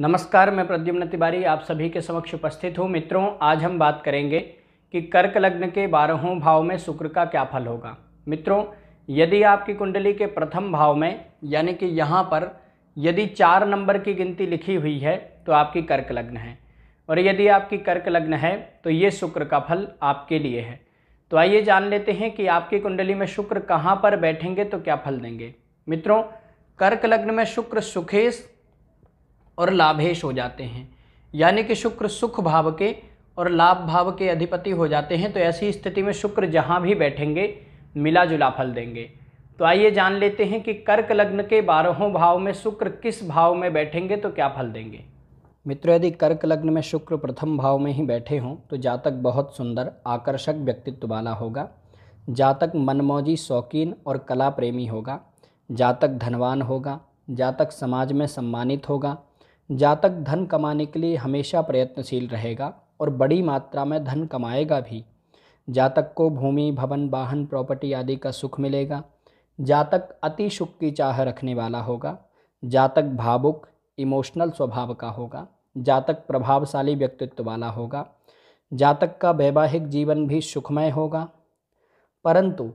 नमस्कार मैं प्रद्युम्न तिवारी आप सभी के समक्ष उपस्थित हूँ मित्रों आज हम बात करेंगे कि कर्क लग्न के बारहों भाव में शुक्र का क्या फल होगा मित्रों यदि आपकी कुंडली के प्रथम भाव में यानी कि यहाँ पर यदि चार नंबर की गिनती लिखी हुई है तो आपकी कर्क लग्न है और यदि आपकी कर्क लग्न है तो ये शुक्र का फल आपके लिए है तो आइए जान लेते हैं कि आपकी कुंडली में शुक्र कहाँ पर बैठेंगे तो क्या फल देंगे मित्रों कर्क लग्न में शुक्र सुखेश और लाभेश हो जाते हैं यानी कि शुक्र सुख भाव के और लाभ भाव के अधिपति हो जाते हैं तो ऐसी स्थिति में शुक्र जहाँ भी बैठेंगे मिला जुला फल देंगे तो आइए जान लेते हैं कि कर्क लग्न के बारहों भाव में शुक्र किस भाव में बैठेंगे तो क्या फल देंगे मित्रों यदि कर्क लग्न में शुक्र प्रथम भाव में ही बैठे हों तो जातक बहुत सुंदर आकर्षक व्यक्तित्व वाला होगा जातक मनमौजी शौकीन और कला प्रेमी होगा जातक धनवान होगा जातक समाज में सम्मानित होगा जातक धन कमाने के लिए हमेशा प्रयत्नशील रहेगा और बड़ी मात्रा में धन कमाएगा भी जातक को भूमि भवन वाहन प्रॉपर्टी आदि का सुख मिलेगा जातक अति सुख की चाह रखने वाला होगा जातक भावुक इमोशनल स्वभाव का होगा जातक प्रभावशाली व्यक्तित्व वाला होगा जातक का वैवाहिक जीवन भी सुखमय होगा परंतु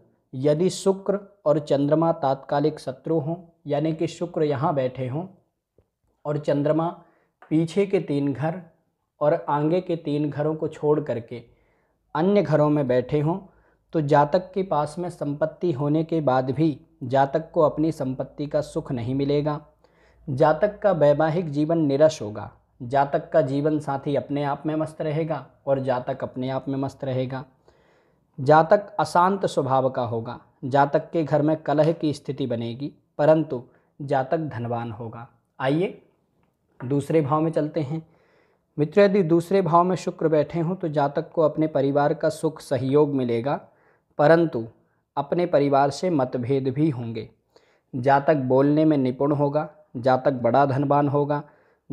यदि शुक्र और चंद्रमा तात्कालिक शत्रु हों यानी कि शुक्र यहाँ बैठे हों और चंद्रमा पीछे के तीन घर और आगे के तीन घरों को छोड़ करके अन्य घरों में बैठे हों तो जातक के पास में संपत्ति होने के बाद भी जातक को अपनी संपत्ति का सुख नहीं मिलेगा जातक का वैवाहिक जीवन निरश होगा जातक का जीवन साथी अपने आप में मस्त रहेगा और जातक अपने आप में मस्त रहेगा जातक अशांत स्वभाव का होगा जातक के घर में कलह की स्थिति बनेगी परंतु जातक धनवान होगा आइए दूसरे भाव में चलते हैं मित्र यदि दूसरे भाव में शुक्र बैठे हों तो जातक को अपने परिवार का सुख सहयोग मिलेगा परंतु अपने परिवार से मतभेद भी होंगे जातक बोलने में निपुण होगा जातक बड़ा धनवान होगा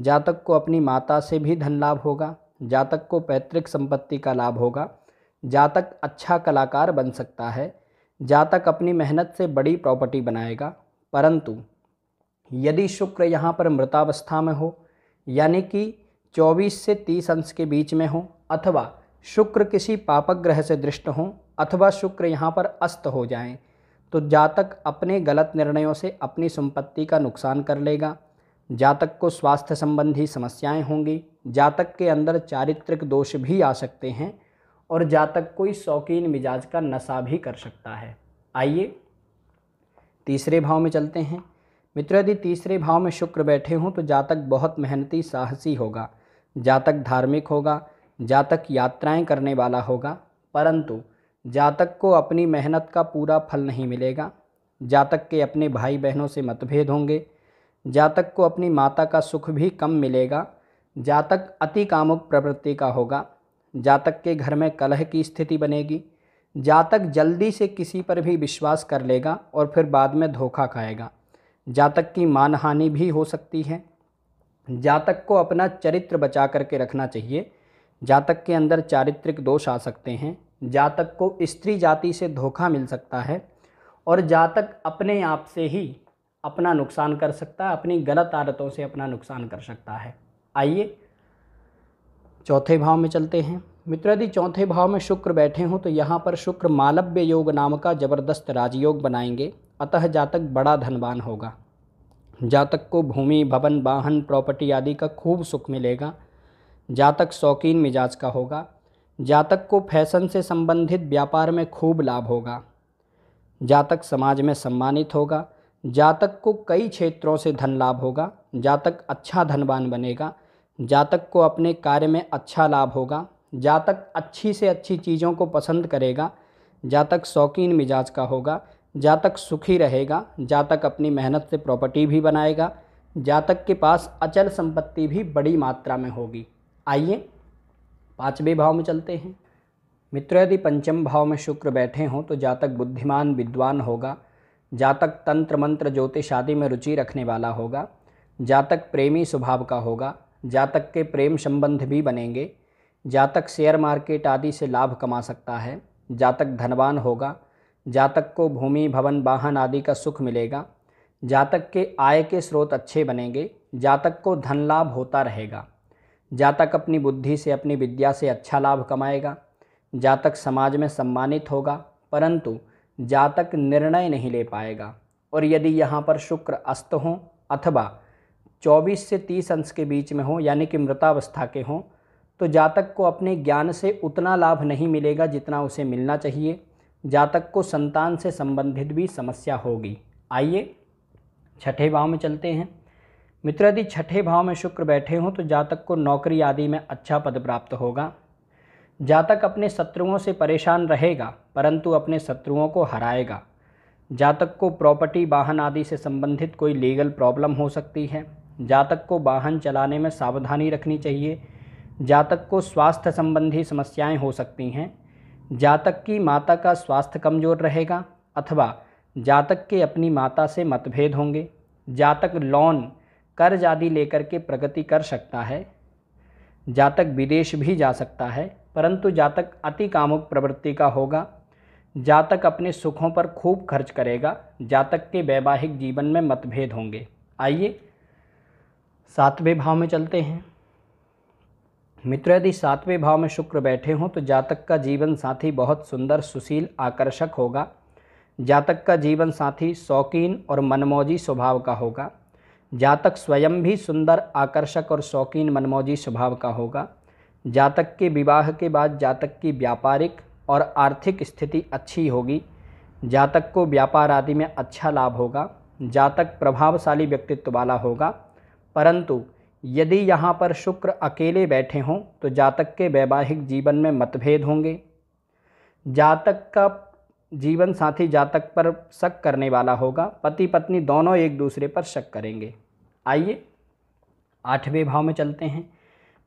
जातक को अपनी माता से भी धन लाभ होगा जातक को पैतृक संपत्ति का लाभ होगा जातक अच्छा कलाकार बन सकता है जातक अपनी मेहनत से बड़ी प्रॉपर्टी बनाएगा परंतु यदि शुक्र यहाँ पर मृतावस्था में हो यानी कि 24 से 30 अंश के बीच में हो अथवा शुक्र किसी पापक ग्रह से दृष्ट हों अथवा शुक्र यहाँ पर अस्त हो जाएं तो जातक अपने गलत निर्णयों से अपनी संपत्ति का नुकसान कर लेगा जातक को स्वास्थ्य संबंधी समस्याएं होंगी जातक के अंदर चारित्रिक दोष भी आ सकते हैं और जातक कोई शौकीन मिजाज का नशा भी कर सकता है आइए तीसरे भाव में चलते हैं मित्र यदि तीसरे भाव में शुक्र बैठे हों तो जातक बहुत मेहनती साहसी होगा जातक धार्मिक होगा जातक यात्राएं करने वाला होगा परंतु जातक को अपनी मेहनत का पूरा फल नहीं मिलेगा जातक के अपने भाई बहनों से मतभेद होंगे जातक को अपनी माता का सुख भी कम मिलेगा जातक अति कामुक प्रवृत्ति का होगा जातक के घर में कलह की स्थिति बनेगी जातक जल्दी से किसी पर भी विश्वास कर लेगा और फिर बाद में धोखा खाएगा जातक की मानहानि भी हो सकती है जातक को अपना चरित्र बचा करके रखना चाहिए जातक के अंदर चारित्रिक दोष आ सकते हैं जातक को स्त्री जाति से धोखा मिल सकता है और जातक अपने आप से ही अपना नुकसान कर सकता है अपनी गलत आदतों से अपना नुकसान कर सकता है आइए चौथे भाव में चलते हैं मित्र यदि चौथे भाव में शुक्र बैठे हों तो यहाँ पर शुक्र मालव्य योग नाम का जबरदस्त राजयोग बनाएंगे अतः जातक बड़ा धनवान होगा जातक को भूमि भवन वाहन प्रॉपर्टी आदि का खूब सुख मिलेगा जातक शौकीन मिजाज का होगा जातक को फैशन से संबंधित व्यापार में खूब लाभ होगा जातक समाज में सम्मानित होगा जातक को कई क्षेत्रों से धन लाभ होगा जातक अच्छा धनवान बनेगा जातक को अपने कार्य में अच्छा लाभ होगा जातक अच्छी से अच्छी चीज़ों को पसंद करेगा जातक शौकीन मिजाज का होगा जातक सुखी रहेगा जातक अपनी मेहनत से प्रॉपर्टी भी बनाएगा जातक के पास अचल संपत्ति भी बड़ी मात्रा में होगी आइए पाँचवें भाव में चलते हैं मित्र यदि पंचम भाव में शुक्र बैठे हों तो जातक बुद्धिमान विद्वान होगा जातक तंत्र मंत्र ज्योतिष आदि में रुचि रखने वाला होगा जातक प्रेमी स्वभाव का होगा जातक के प्रेम संबंध भी बनेंगे जातक शेयर मार्केट आदि से लाभ कमा सकता है जातक धनवान होगा जातक को भूमि भवन वाहन आदि का सुख मिलेगा जातक के आय के स्रोत अच्छे बनेंगे जातक को धन लाभ होता रहेगा जातक अपनी बुद्धि से अपनी विद्या से अच्छा लाभ कमाएगा जातक समाज में सम्मानित होगा परंतु जातक निर्णय नहीं ले पाएगा और यदि यहाँ पर शुक्र अस्त हों अथवा 24 से 30 अंश के बीच में हों यानी कि मृतावस्था के हों तो जातक को अपने ज्ञान से उतना लाभ नहीं मिलेगा जितना उसे मिलना चाहिए जातक को संतान से संबंधित भी समस्या होगी आइए छठे भाव में चलते हैं मित्र यदि छठे भाव में शुक्र बैठे हों तो जातक को नौकरी आदि में अच्छा पद प्राप्त होगा जातक अपने शत्रुओं से परेशान रहेगा परंतु अपने शत्रुओं को हराएगा जातक को प्रॉपर्टी वाहन आदि से संबंधित कोई लीगल प्रॉब्लम हो सकती है जातक को वाहन चलाने में सावधानी रखनी चाहिए जातक को स्वास्थ्य संबंधी समस्याएं हो सकती हैं जातक की माता का स्वास्थ्य कमजोर रहेगा अथवा जातक के अपनी माता से मतभेद होंगे जातक लोन कर्ज आदि लेकर के प्रगति कर सकता है जातक विदेश भी जा सकता है परंतु जातक अति कामुक प्रवृत्ति का होगा जातक अपने सुखों पर खूब खर्च करेगा जातक के वैवाहिक जीवन में मतभेद होंगे आइए सातवें भाव में चलते हैं मित्र यदि सातवें भाव में शुक्र बैठे हों तो जातक का जीवन साथी बहुत सुंदर सुशील आकर्षक होगा जातक का जीवन साथी शौकीन और मनमौजी स्वभाव का होगा जातक स्वयं भी सुंदर आकर्षक और शौकीन मनमौजी स्वभाव का होगा जातक के विवाह के बाद जातक की व्यापारिक और आर्थिक स्थिति अच्छी होगी जातक को व्यापार आदि में अच्छा लाभ होगा जातक प्रभावशाली व्यक्तित्व वाला होगा परंतु यदि यहाँ पर शुक्र अकेले बैठे हों तो जातक के वैवाहिक जीवन में मतभेद होंगे जातक का जीवन साथी जातक पर शक करने वाला होगा पति पत्नी दोनों एक दूसरे पर शक करेंगे आइए आठवें भाव में चलते हैं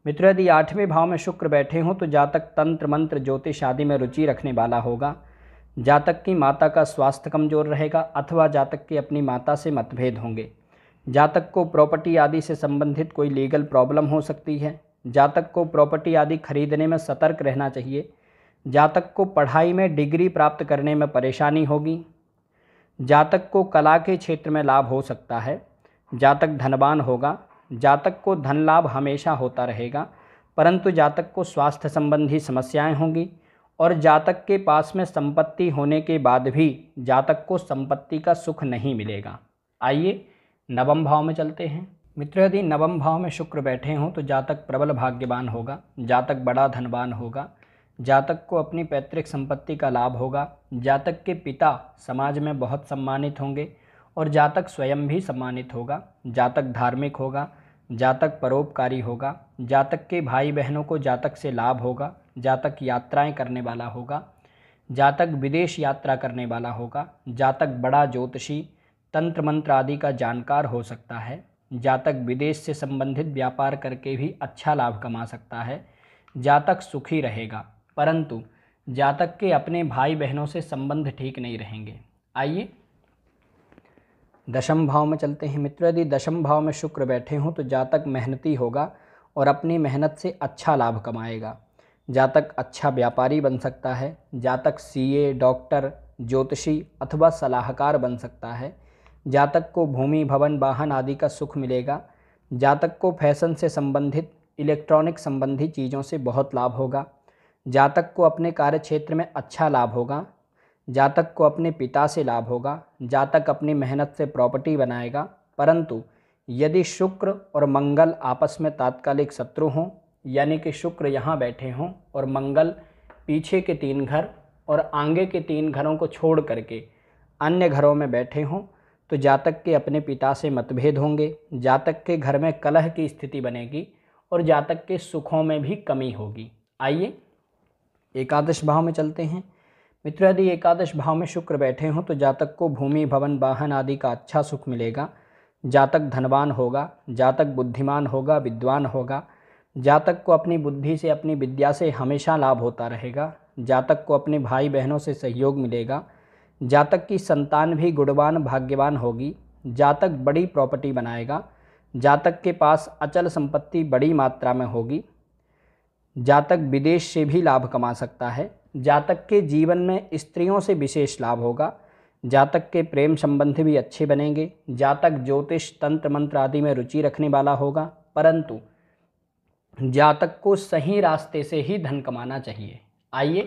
मित्र यदि आठवें भाव में शुक्र बैठे हों तो जातक तंत्र मंत्र ज्योतिष आदि में रुचि रखने वाला होगा जातक की माता का स्वास्थ्य कमजोर रहेगा अथवा जातक की अपनी माता से मतभेद होंगे जातक को प्रॉपर्टी आदि से संबंधित कोई लीगल प्रॉब्लम हो सकती है जातक को प्रॉपर्टी आदि खरीदने में सतर्क रहना चाहिए जातक को पढ़ाई में डिग्री प्राप्त करने में परेशानी होगी जातक को कला के क्षेत्र में लाभ हो सकता है जातक धनवान होगा जातक को धन लाभ हमेशा होता रहेगा परंतु जातक को स्वास्थ्य संबंधी समस्याएं होंगी और जातक के पास में संपत्ति होने के बाद भी जातक को संपत्ति का सुख नहीं मिलेगा आइए नवम भाव में चलते हैं मित्र यदि नवम भाव में शुक्र बैठे हों तो जातक प्रबल भाग्यवान होगा जातक बड़ा धनवान होगा जातक को अपनी पैतृक संपत्ति का लाभ होगा जातक के पिता समाज में बहुत सम्मानित होंगे और जातक स्वयं भी सम्मानित होगा जातक धार्मिक होगा जातक परोपकारी होगा जातक के भाई बहनों को जातक से लाभ होगा जातक यात्राएं करने वाला होगा जातक विदेश यात्रा करने वाला होगा जातक बड़ा ज्योतिषी तंत्र मंत्र आदि का जानकार हो सकता है जातक विदेश से संबंधित व्यापार करके भी अच्छा लाभ कमा सकता है जातक सुखी रहेगा परंतु जातक के अपने भाई बहनों से संबंध ठीक नहीं रहेंगे आइए दशम भाव में चलते हैं मित्र यदि दशम भाव में शुक्र बैठे हों तो जातक मेहनती होगा और अपनी मेहनत से अच्छा लाभ कमाएगा जातक अच्छा व्यापारी बन सकता है जातक सीए डॉक्टर ज्योतिषी अथवा सलाहकार बन सकता है जातक को भूमि भवन वाहन आदि का सुख मिलेगा जातक को फैशन से संबंधित इलेक्ट्रॉनिक संबंधी चीज़ों से बहुत लाभ होगा जातक को अपने कार्य क्षेत्र में अच्छा लाभ होगा जातक को अपने पिता से लाभ होगा जातक अपनी मेहनत से प्रॉपर्टी बनाएगा परंतु यदि शुक्र और मंगल आपस में तात्कालिक शत्रु हों यानी कि शुक्र यहाँ बैठे हों और मंगल पीछे के तीन घर और आगे के तीन घरों को छोड़ करके अन्य घरों में बैठे हों तो जातक के अपने पिता से मतभेद होंगे जातक के घर में कलह की स्थिति बनेगी और जातक के सुखों में भी कमी होगी आइए एकादश भाव में चलते हैं मित्र यदि एकादश भाव में शुक्र बैठे हों तो जातक को भूमि भवन वाहन आदि का अच्छा सुख मिलेगा जातक धनवान होगा जातक बुद्धिमान होगा विद्वान होगा जातक को अपनी बुद्धि से अपनी विद्या से हमेशा लाभ होता रहेगा जातक को अपने भाई बहनों से सहयोग मिलेगा जातक की संतान भी गुणवान भाग्यवान होगी जातक बड़ी प्रॉपर्टी बनाएगा जातक के पास अचल संपत्ति बड़ी मात्रा में होगी जातक विदेश से भी लाभ कमा सकता है जातक के जीवन में स्त्रियों से विशेष लाभ होगा जातक के प्रेम संबंध भी अच्छे बनेंगे जातक ज्योतिष तंत्र मंत्र आदि में रुचि रखने वाला होगा परंतु जातक को सही रास्ते से ही धन कमाना चाहिए आइए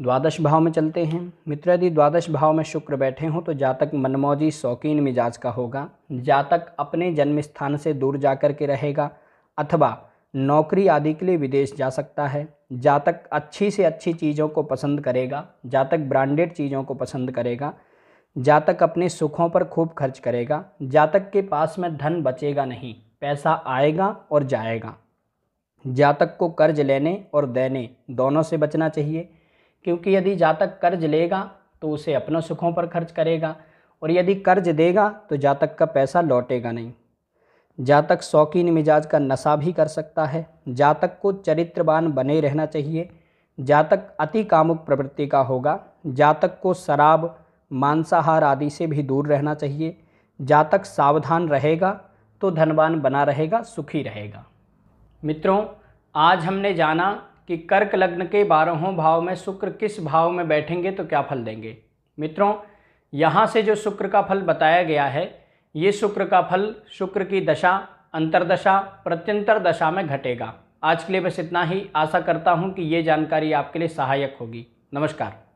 द्वादश भाव में चलते हैं मित्र यदि द्वादश भाव में शुक्र बैठे हों तो जातक मनमौजी शौकीन मिजाज का होगा जातक अपने जन्म स्थान से दूर जा कर के रहेगा अथवा नौकरी आदि के लिए विदेश जा सकता है जातक अच्छी से अच्छी चीज़ों को पसंद करेगा जातक ब्रांडेड चीज़ों को पसंद करेगा जातक अपने सुखों पर खूब खर्च करेगा जातक के पास में धन बचेगा नहीं पैसा आएगा और जाएगा जातक को कर्ज लेने और देने दोनों से बचना चाहिए क्योंकि यदि जातक कर्ज लेगा तो उसे अपने सुखों पर खर्च करेगा और यदि कर्ज देगा तो जातक का पैसा लौटेगा नहीं जातक शौकीन मिजाज का नशा भी कर सकता है जातक को चरित्रवान बने रहना चाहिए जातक अति कामुक प्रवृत्ति का होगा जातक को शराब मांसाहार आदि से भी दूर रहना चाहिए जातक सावधान रहेगा तो धनवान बना रहेगा सुखी रहेगा मित्रों आज हमने जाना कि कर्क लग्न के बारहों भाव में शुक्र किस भाव में बैठेंगे तो क्या फल देंगे मित्रों यहाँ से जो शुक्र का फल बताया गया है ये शुक्र का फल शुक्र की दशा अंतरदशा प्रत्यंतर दशा में घटेगा आज के लिए बस इतना ही आशा करता हूँ कि ये जानकारी आपके लिए सहायक होगी नमस्कार